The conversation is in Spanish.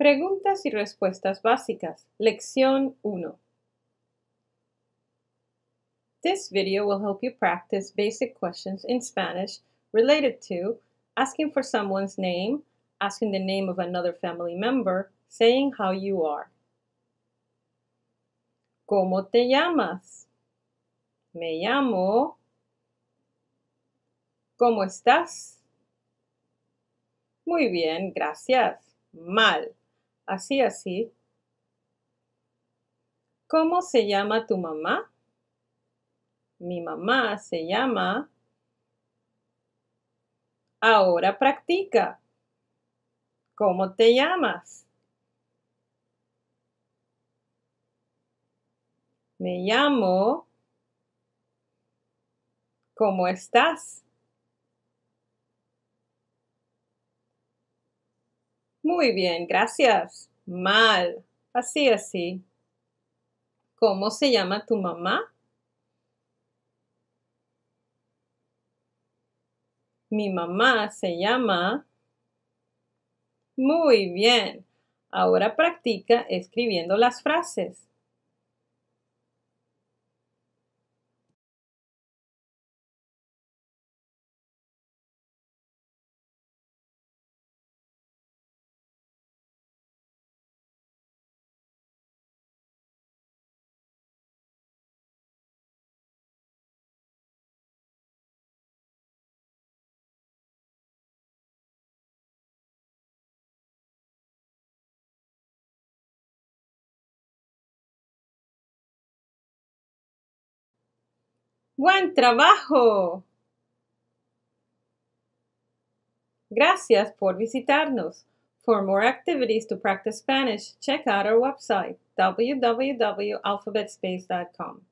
Preguntas y respuestas básicas. Lección 1. This video will help you practice basic questions in Spanish related to asking for someone's name, asking the name of another family member, saying how you are. ¿Cómo te llamas? Me llamo. ¿Cómo estás? Muy bien, gracias. Mal así, así. ¿Cómo se llama tu mamá? Mi mamá se llama. Ahora practica. ¿Cómo te llamas? Me llamo. ¿Cómo estás? Muy bien, gracias mal, así, así. ¿Cómo se llama tu mamá? Mi mamá se llama... Muy bien. Ahora practica escribiendo las frases. Buen trabajo. Gracias por visitarnos. For more activities to practice Spanish, check out our website www.alphabetspace.com.